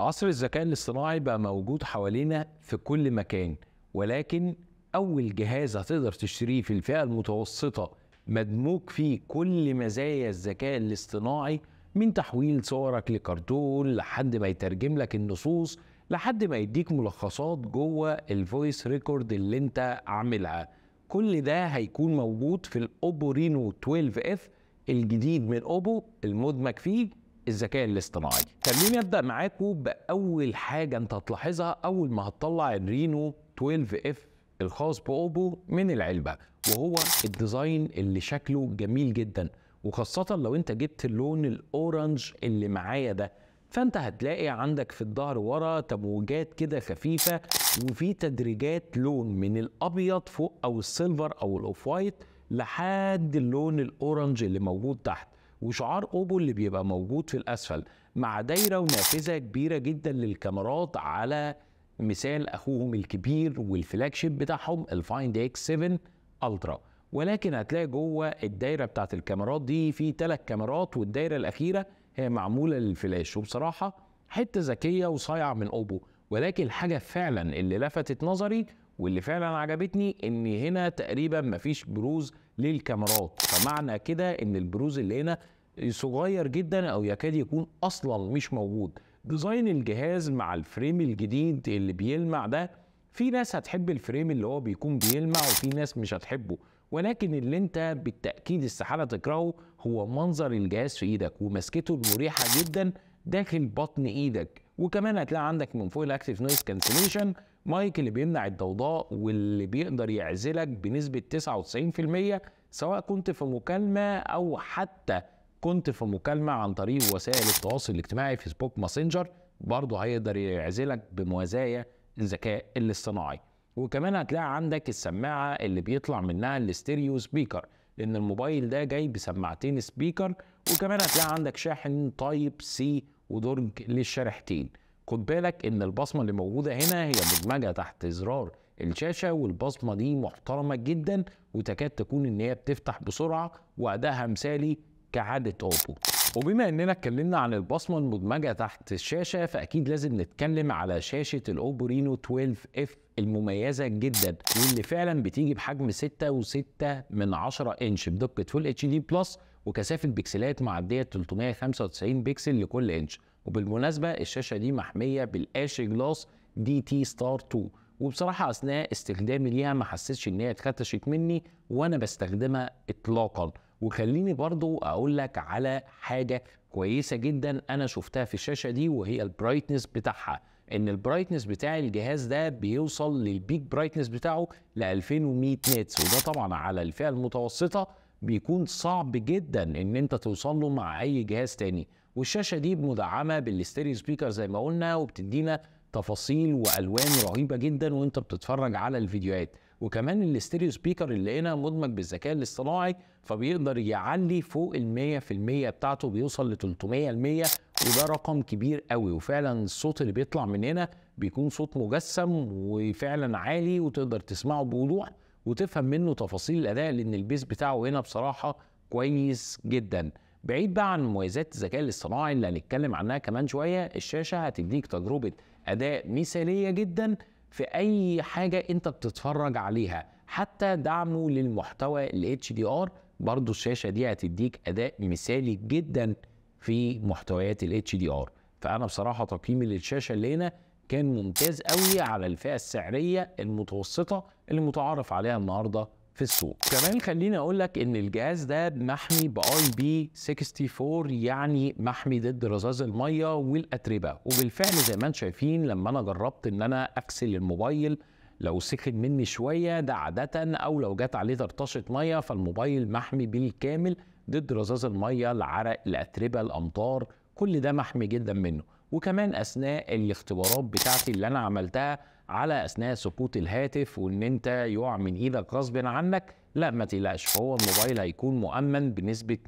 عصر الذكاء الاصطناعي بقى موجود حوالينا في كل مكان ولكن أول جهاز هتقدر تشتريه في الفئة المتوسطة مدموج فيه كل مزايا الذكاء الاصطناعي من تحويل صورك لكرتون لحد ما يترجم لك النصوص لحد ما يديك ملخصات جوه الفويس ريكورد اللي انت عاملها كل ده هيكون موجود في الاوبو رينو 12 اف الجديد من اوبو المدمج فيه الذكاء الاصطناعي خليني ابدا معاكم باول حاجه انت هتلاحظها اول ما هتطلع الرينو 12 اف الخاص باوبو من العلبه وهو الديزاين اللي شكله جميل جدا وخاصه لو انت جبت اللون الاورنج اللي معايا ده فانت هتلاقي عندك في الظهر ورا تموجات كده خفيفه وفي تدريجات لون من الابيض فوق او السيلفر او الاوف وايت لحد اللون الاورنج اللي موجود تحت وشعار اوبو اللي بيبقى موجود في الاسفل مع دايره ونافذه كبيره جدا للكاميرات على مثال اخوهم الكبير والفلاج شيب بتاعهم الفايند اكس 7 الترا ولكن هتلاقي جوه الدايره بتاعت الكاميرات دي في ثلاث كاميرات والدايره الاخيره هي معموله للفلاش وبصراحه حته ذكيه وصايعه من اوبو ولكن الحاجه فعلا اللي لفتت نظري واللي فعلا عجبتني ان هنا تقريبا مفيش بروز للكاميرات فمعنى كده ان البروز اللي هنا صغير جدا او يكاد يكون اصلا مش موجود ديزاين الجهاز مع الفريم الجديد اللي بيلمع ده في ناس هتحب الفريم اللي هو بيكون بيلمع وفي ناس مش هتحبه ولكن اللي انت بالتاكيد استحاله تكرهه هو منظر الجهاز في ايدك ومسكته المريحه جدا داخل بطن ايدك وكمان هتلاقي عندك من فوق الاكتف نويز كانسليشن مايك اللي بيمنع الضوضاء واللي بيقدر يعزلك بنسبة 99% سواء كنت في مكالمة أو حتى كنت في مكالمة عن طريق وسائل التواصل الاجتماعي فيسبوك ماسنجر برضه هيقدر يعزلك بمزايا الذكاء الاصطناعي وكمان هتلاقي عندك السماعة اللي بيطلع منها الاستيريو سبيكر لأن الموبايل ده جاي بسماعتين سبيكر وكمان هتلاقي عندك شاحن تايب سي ودرج للشريحتين خد بالك ان البصمه اللي موجوده هنا هي مدمجه تحت زرار الشاشه والبصمه دي محترمه جدا وتكاد تكون ان هي بتفتح بسرعه وادائها مثالي كعاده اوبو وبما اننا اتكلمنا عن البصمه المدمجه تحت الشاشه فاكيد لازم نتكلم على شاشه الاوبو رينو 12 اف المميزه جدا واللي فعلا بتيجي بحجم 6.6 من 10 انش بدقه فول اتش دي بلس وكثافه بكسلات معديه 395 بكسل لكل انش وبالمناسبه الشاشه دي محميه بالقاش جلاس دي تي ستار 2 وبصراحه اثناء استخدامي ليها ما حسيتش ان هي اتخدشت مني وانا بستخدمها اطلاقا وخليني برضو اقول لك على حاجه كويسه جدا انا شفتها في الشاشه دي وهي البرايتنس بتاعها ان البرايتنس بتاع الجهاز ده بيوصل للبيك برايتنس بتاعه ل 2100 نتس وده طبعا على الفئه المتوسطه بيكون صعب جدا ان انت توصل له مع اي جهاز تاني والشاشه دي مدعمه بالستيريو سبيكر زي ما قلنا وبتدينا تفاصيل والوان رهيبه جدا وانت بتتفرج على الفيديوهات وكمان الاستيريو سبيكر اللي هنا مدمج بالذكاء الاصطناعي فبيقدر يعلي فوق ال 100% بتاعته بيوصل ل 300% وده رقم كبير قوي وفعلا الصوت اللي بيطلع من هنا بيكون صوت مجسم وفعلا عالي وتقدر تسمعه بوضوح وتفهم منه تفاصيل الاداء لان البيس بتاعه هنا بصراحه كويس جدا بعيد بقى عن مميزات الذكاء الاصطناعي اللي هنتكلم عنها كمان شويه الشاشه هتديك تجربه اداء مثاليه جدا في اي حاجه انت بتتفرج عليها حتى دعمه للمحتوى ال HDR برضه الشاشه دي هتديك اداء مثالي جدا في محتويات ال HDR فانا بصراحه تقييمي للشاشه اللي هنا كان ممتاز قوي على الفئه السعريه المتوسطه اللي متعارف عليها النهارده في السوق كمان خليني اقول لك ان الجهاز ده محمي باي بي 64 يعني محمي ضد رذاذ الميه والاتربه وبالفعل زي ما انتم شايفين لما انا جربت ان انا اغسل الموبايل لو سخن مني شويه ده عاده او لو جت عليه طرطشه ميه فالموبايل محمي بالكامل ضد رذاذ الميه العرق الاتربه الامطار كل ده محمي جدا منه وكمان اثناء الاختبارات بتاعتي اللي انا عملتها على اثناء سقوط الهاتف وان انت يقع من ايدك غصب عنك لا ما تقلقش هو الموبايل هيكون مؤمن بنسبه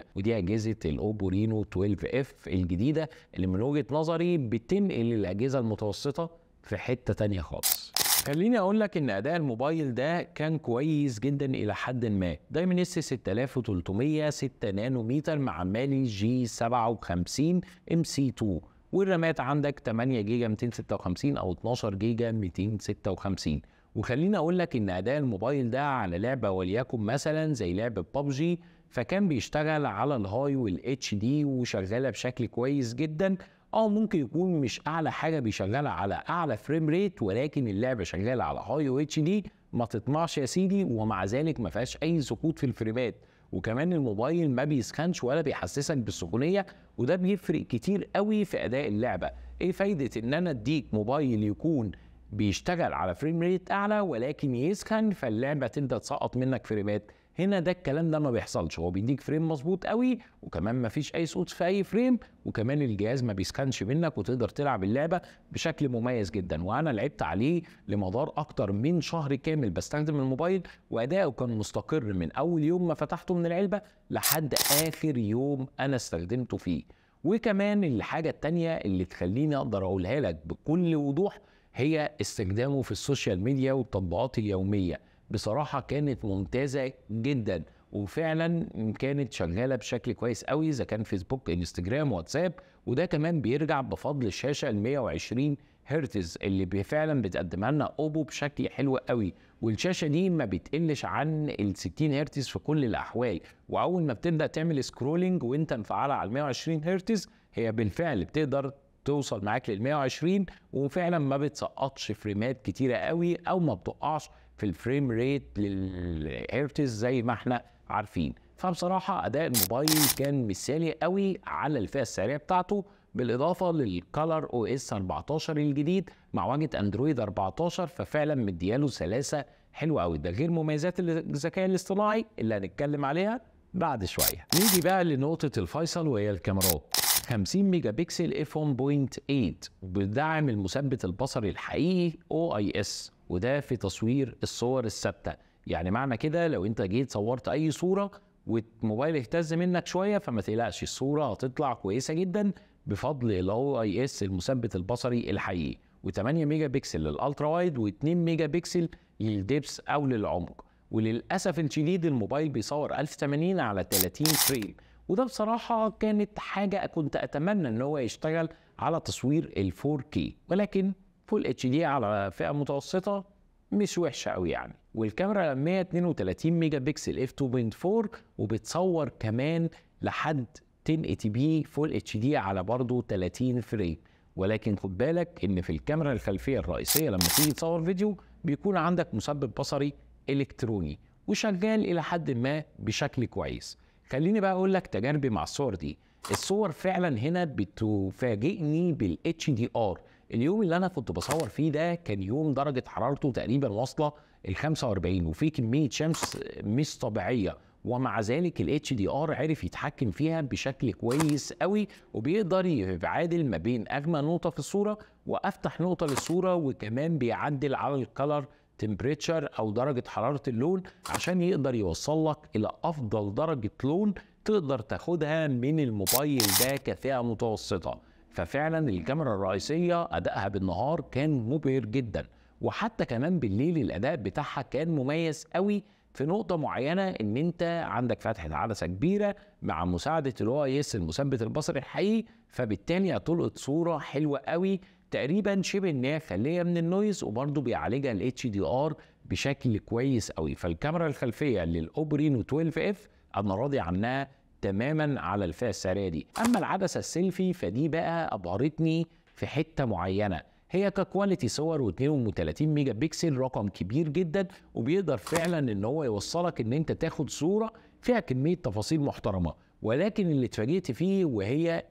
100% ودي اجهزه الاوبو رينو 12 اف الجديده اللي من وجهه نظري بتنقل الاجهزه المتوسطه في حته تانية خالص خليني اقول لك ان اداء الموبايل ده كان كويس جدا الى حد ما دايمن اس 6300 6 نانومتر مع مالي جي 57 ام سي 2 والرامات عندك 8 جيجا 256 او 12 جيجا 256 وخليني اقول لك ان اداء الموبايل ده على لعبه وليكن مثلا زي لعبه ببجي فكان بيشتغل على الهاي والاتش دي وشغاله بشكل كويس جدا اه ممكن يكون مش اعلى حاجه بيشغلها على اعلى فريم ريت ولكن اللعبه شغاله على هاي واتش دي ما تطمعش يا سيدي ومع ذلك ما فيهاش اي سقوط في الفريمات وكمان الموبايل ما بيسخنش ولا بيحسسك بالسخونيه وده بيفرق كتير قوي في اداء اللعبه ايه فايده ان انا اديك موبايل يكون بيشتغل على فريم ريت اعلى ولكن يسخن فاللعبه تبدا تسقط منك فريمات هنا ده الكلام ده ما بيحصلش هو بيديك فريم مظبوط قوي وكمان ما فيش اي صوت في اي فريم وكمان الجهاز ما بيسكنش منك وتقدر تلعب اللعبه بشكل مميز جدا وانا لعبت عليه لمدار اكتر من شهر كامل بستخدم الموبايل واداؤه كان مستقر من اول يوم ما فتحته من العلبه لحد اخر يوم انا استخدمته فيه وكمان الحاجه التانيه اللي تخليني اقدر اقولها لك بكل وضوح هي استخدامه في السوشيال ميديا والتطبيقات اليوميه بصراحه كانت ممتازه جدا وفعلا كانت شغاله بشكل كويس قوي اذا كان فيسبوك انستجرام واتساب وده كمان بيرجع بفضل الشاشه ال 120 هرتز اللي فعلا بتقدمها لنا اوبو بشكل حلو قوي والشاشه دي ما بتقلش عن ال 60 هرتز في كل الاحوال واول ما بتبدا تعمل سكرولنج وانت مفعلها على ال 120 هرتز هي بالفعل بتقدر توصل معاك لل 120 وفعلا ما بتسقطش فريمات كتيره قوي او ما بتقعش في الفريم ريت للهيرتز زي ما احنا عارفين فبصراحه اداء الموبايل كان مثالي قوي على الفئه السعريه بتاعته بالاضافه للكالر او اس 14 الجديد مع واجهه اندرويد 14 ففعلا مدياله سلاسه حلوه قوي ده غير مميزات الذكاء الاصطناعي اللي هنتكلم عليها بعد شويه نيجي بقى لنقطه الفيصل وهي الكاميرات 50 ميجا بكسل اف 1.8 بدعم المثبت البصري الحقيقي او اي اس وده في تصوير الصور الثابته يعني معنى كده لو انت جيت صورت اي صوره والموبايل اهتز منك شويه فما تقلقش الصوره هتطلع كويسه جدا بفضل الاو اي اس المثبت البصري الحقيقي و8 ميجا بكسل للالترا وايد و2 ميجا بكسل للدبس او للعمق وللاسف الشديد الموبايل بيصور 1080 على 30 فريم وده بصراحه كانت حاجه كنت اتمنى ان هو يشتغل على تصوير ال 4K ولكن فول اتش دي على فئه متوسطه مش وحشه قوي يعني والكاميرا 132 ميجا بكسل اف 24 وبتصور كمان لحد 10 تي بي فول اتش دي على برضه 30 فريم ولكن خد بالك ان في الكاميرا الخلفيه الرئيسيه لما تيجي تصور فيديو بيكون عندك مسبب بصري الكتروني وشغال الى حد ما بشكل كويس خليني بقى اقول لك تجاربي مع الصور دي الصور فعلا هنا بتفاجئني بالاتش دي ار اليوم اللي انا كنت بصور فيه ده كان يوم درجه حرارته تقريبا واصله ال 45 وفي كميه شمس مش طبيعيه ومع ذلك الاتش دي ار عرف يتحكم فيها بشكل كويس قوي وبيقدر يعادل ما بين اغمى نقطه في الصوره وافتح نقطه للصوره وكمان بيعدل على الكلر تمبريتشر او درجه حراره اللون عشان يقدر يوصل لك الى افضل درجه لون تقدر تاخدها من الموبايل ده كفئه متوسطه ففعلا الكاميرا الرئيسيه ادائها بالنهار كان مبهر جدا وحتى كمان بالليل الاداء بتاعها كان مميز قوي في نقطة معينة إن أنت عندك فتحة عدسة كبيرة مع مساعدة الواي او اس المثبت البصري الحقيقي فبالتالي هتلقط صورة حلوة قوي تقريبا شبه إن هي خالية من النويز وبرضه بيعالجها الاتش دي ار بشكل كويس قوي فالكاميرا الخلفية للأوبرينو 12 اف أنا راضي عنها تماما على الفئه السعريه دي اما العدسه السيلفي فدي بقى ابهرتني في حته معينه هي ككواليتي صور و32 ميجا بكسل رقم كبير جدا وبيقدر فعلا ان هو يوصلك ان انت تاخد صوره فيها كميه تفاصيل محترمه ولكن اللي اتفاجئت فيه وهي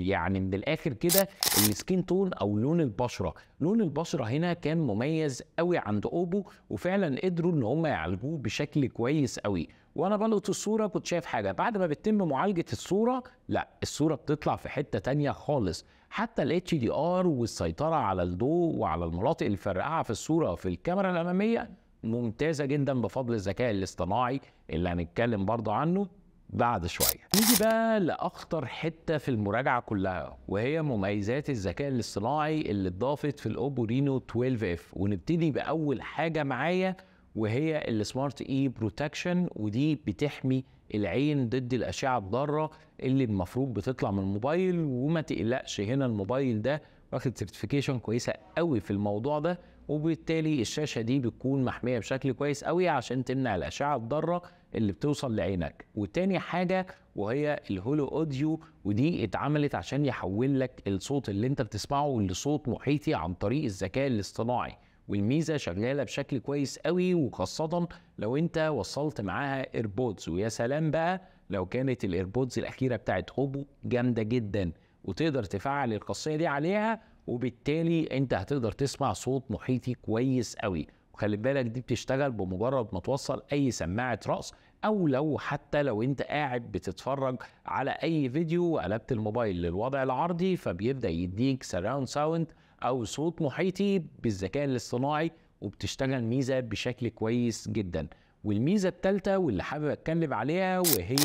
يعني من الاخر كده السكين تون او لون البشره لون البشره هنا كان مميز قوي عند اوبو وفعلا قدروا ان هم يعالجوه بشكل كويس قوي وانا بلقط الصوره كنت شايف حاجه بعد ما بتتم معالجه الصوره لا الصوره بتطلع في حته تانية خالص حتى الاتش دي ار والسيطره على الضوء وعلى المناطق الفرقعه في الصوره في الكاميرا الاماميه ممتازه جدا بفضل الذكاء الاصطناعي اللي هنتكلم برضه عنه بعد شويه نيجي بقى لاخطر حته في المراجعه كلها وهي مميزات الذكاء الاصطناعي اللي اتضافت في الاوبو رينو 12 اف ونبتدي باول حاجه معايا وهي السمارت اي بروتكشن ودي بتحمي العين ضد الاشعه الضاره اللي المفروض بتطلع من الموبايل وما تقلقش هنا الموبايل ده واخد سيرتيفيكيشن كويسه قوي في الموضوع ده وبالتالي الشاشه دي بتكون محميه بشكل كويس قوي عشان تمنع الاشعه الضاره اللي بتوصل لعينك وتاني حاجه وهي الهولو اوديو ودي اتعملت عشان يحول لك الصوت اللي انت بتسمعه لصوت محيطي عن طريق الذكاء الاصطناعي والميزه شغاله بشكل كويس قوي وخاصه لو انت وصلت معاها ايربودز ويا سلام بقى لو كانت الايربودز الاخيره بتاعت هوبو جامده جدا وتقدر تفعل الخاصيه دي عليها وبالتالي انت هتقدر تسمع صوت محيطي كويس قوي وخلي بالك دي بتشتغل بمجرد ما توصل اي سماعه راس او لو حتى لو انت قاعد بتتفرج على اي فيديو وقلبت الموبايل للوضع العرضي فبيبدا يديك سراوند ساوند او صوت محيطي بالذكاء الاصطناعي وبتشتغل ميزه بشكل كويس جدا والميزه الثالثه واللي حابب اتكلم عليها وهي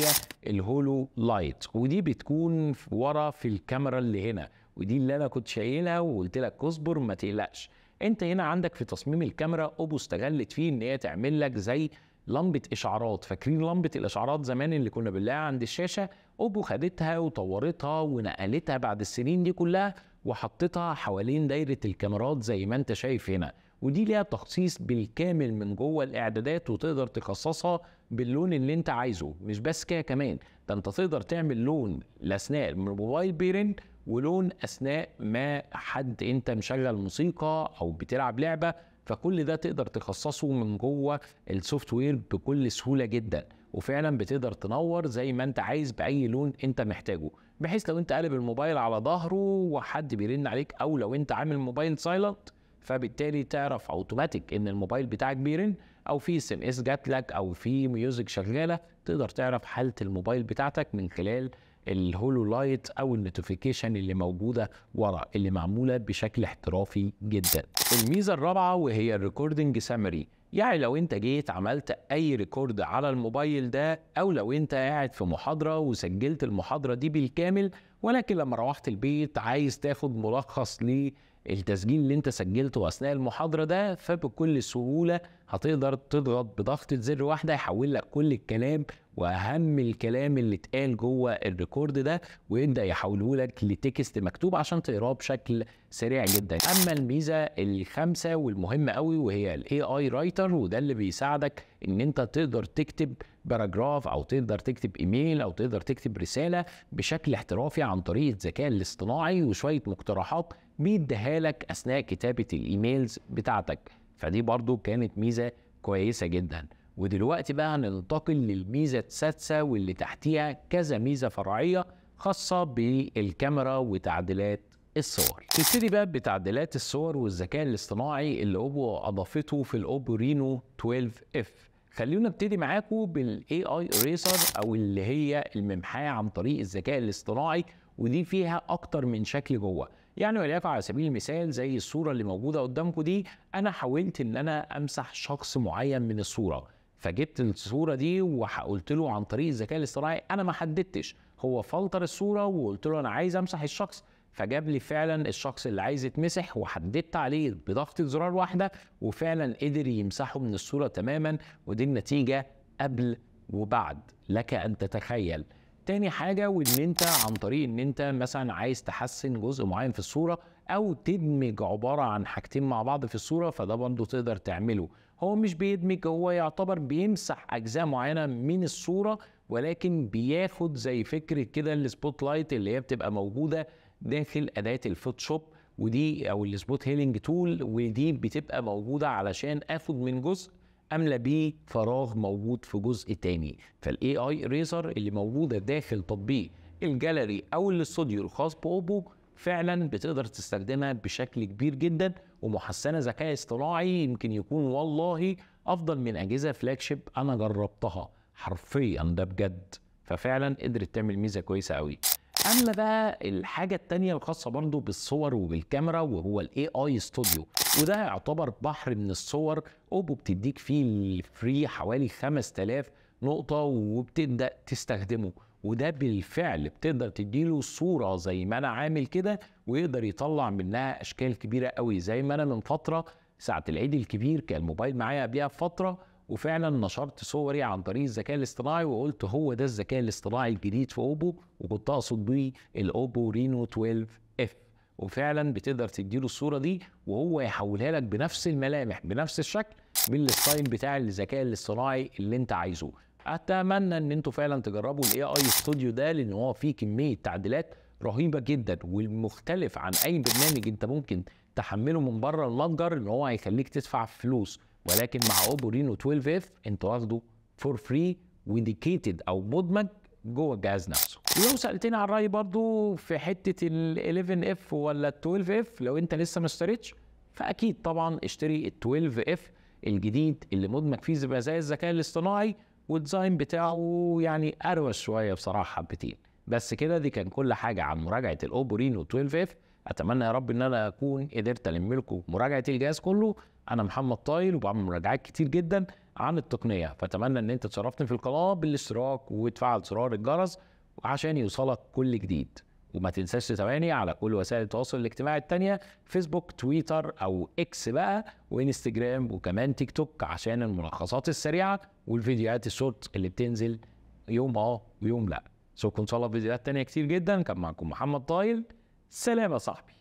الهولو لايت ودي بتكون ورا في الكاميرا اللي هنا ودي اللي انا كنت شايلها وقلت لك اصبر ما تقلقش انت هنا عندك في تصميم الكاميرا اوبو استغلت فيه ان هي تعمل لك زي لمبه اشعارات فاكرين لمبه الاشعارات زمان اللي كنا بنلاقيها عند الشاشه اوبو خدتها وطورتها ونقلتها بعد السنين دي كلها وحطيتها حوالين دايره الكاميرات زي ما انت شايف هنا ودي ليها تخصيص بالكامل من جوه الاعدادات وتقدر تخصصها باللون اللي انت عايزه مش بس كده كمان ده انت تقدر تعمل لون لاثناء الموبايل بيرنت ولون اثناء ما حد انت مشغل موسيقى او بتلعب لعبه فكل ده تقدر تخصصه من جوه السوفت وير بكل سهوله جدا وفعلا بتقدر تنور زي ما انت عايز باي لون انت محتاجه بحيث لو انت قالب الموبايل على ظهره وحد بيرن عليك او لو انت عامل موبايل سايلنت فبالتالي تعرف اوتوماتيك ان الموبايل بتاعك بيرن او في اس ام اس جات لك او في ميوزك شغاله تقدر تعرف حاله الموبايل بتاعتك من خلال الهولو لايت او النوتيفيكيشن اللي موجوده ورا اللي معموله بشكل احترافي جدا الميزه الرابعه وهي الريكوردنج سامري يعني لو انت جيت عملت اي ريكورد على الموبايل ده او لو انت قاعد في محاضره وسجلت المحاضره دي بالكامل ولكن لما روحت البيت عايز تاخد ملخص للتسجيل اللي انت سجلته اثناء المحاضره ده فبكل سهوله هتقدر تضغط بضغطة زر واحدة يحول لك كل الكلام واهم الكلام اللي اتقال جوه الريكورد ده ويبدا يحوله لك لتكست مكتوب عشان تقراه بشكل سريع جدا اما الميزه الخامسه والمهمه قوي وهي الاي اي رايتر وده اللي بيساعدك ان انت تقدر تكتب باراجراف او تقدر تكتب ايميل او تقدر تكتب رساله بشكل احترافي عن طريق الذكاء الاصطناعي وشويه مقترحات بيديها لك اثناء كتابه الايميلز بتاعتك فدي برضو كانت ميزه كويسه جدا ودلوقتي بقى هننتقل للميزه السادسه واللي تحتيها كذا ميزه فرعيه خاصه بالكاميرا وتعديلات الصور نبتدي بقى بتعديلات الصور والذكاء الاصطناعي اللي اوبو اضافته في الاوبو رينو 12 اف خلونا نبتدي معاكم بالاي اي ريسر او اللي هي الممحاه عن طريق الذكاء الاصطناعي ودي فيها اكتر من شكل جوه يعني وليكن على سبيل المثال زي الصوره اللي موجوده قدامكم دي انا حاولت ان انا امسح شخص معين من الصوره فجبت الصوره دي وقلت له عن طريق الذكاء الاصطناعي انا ما حددتش هو فلتر الصوره وقلت له انا عايز امسح الشخص فجاب لي فعلا الشخص اللي عايز يتمسح وحددت عليه بضغطه زرار واحده وفعلا قدر يمسحه من الصوره تماما ودي النتيجه قبل وبعد لك ان تتخيل تاني حاجه وان انت عن طريق ان انت مثلا عايز تحسن جزء معين في الصوره او تدمج عباره عن حاجتين مع بعض في الصوره فده برضه تقدر تعمله هو مش بيدمج هو يعتبر بيمسح اجزاء معينه من الصوره ولكن بياخد زي فكره كده السبوت لايت اللي هي بتبقى موجوده داخل اداه الفوتوشوب ودي او السبوت هيلينج تول ودي بتبقى موجوده علشان اخد من جزء املى بيه فراغ موجود في جزء تاني فالاي اي ريزر اللي موجوده داخل تطبيق الجاليري او الاستوديو الخاص باوبو فعلا بتقدر تستخدمها بشكل كبير جدا ومحسنه ذكاء اصطناعي يمكن يكون والله افضل من اجهزه فلاج شيب انا جربتها حرفيا ده بجد ففعلا قدرت تعمل ميزه كويسه قوي اما بقى الحاجه التانية الخاصه برضو بالصور وبالكاميرا وهو الاي اي ستوديو وده يعتبر بحر من الصور اوبو بتديك فيه الفري حوالي 5000 نقطه وبتبدا تستخدمه وده بالفعل بتقدر تديله صوره زي ما انا عامل كده ويقدر يطلع منها اشكال كبيره قوي زي ما انا من فتره ساعه العيد الكبير كان الموبايل معايا قبلها بفتره وفعلا نشرت صوري عن طريق الذكاء الاصطناعي وقلت هو ده الذكاء الاصطناعي الجديد في اوبو وكنت اقصد بيه الاوبو رينو 12 اف وفعلا بتقدر تديله الصوره دي وهو يحولها لك بنفس الملامح بنفس الشكل بالستايل بتاع الذكاء الاصطناعي اللي انت عايزه اتمنى ان انتوا فعلا تجربوا الاي اي ستوديو ده لان هو فيه كميه تعديلات رهيبه جدا والمختلف عن اي برنامج انت ممكن تحمله من بره المتجر ان هو هيخليك تدفع فلوس ولكن مع رينو 12 اف انت واخده فور فري وديكيتد او مدمج جوه الجهاز نفسه ولو سالتني عن رايي برضو في حته ال 11 اف ولا ال 12 اف لو انت لسه ما اشتريتش فاكيد طبعا اشتري ال 12 اف الجديد اللي مدمج فيه زي الذكاء الاصطناعي والديزاين بتاعه يعني اروش شويه بصراحه حبتين بس كده دي كان كل حاجه عن مراجعه رينو 12 اف اتمنى يا رب ان انا اكون قدرت الم لكم مراجعه الجهاز كله انا محمد طايل وبعمل مراجعات كتير جدا عن التقنيه فاتمنى ان انت تشرفني في القناه بالاشتراك وتفعل زرار الجرس عشان يوصلك كل جديد وما تنساش تتابعني على كل وسائل التواصل الاجتماعي التانية فيسبوك تويتر او اكس بقى وانستجرام وكمان تيك توك عشان الملخصات السريعة والفيديوهات الشورت اللي بتنزل يوم اه ويوم لا اشوفكم ان شاء الله في فيديوهات تانية كتير جدا كان معكم محمد طايل سلام يا صاحبي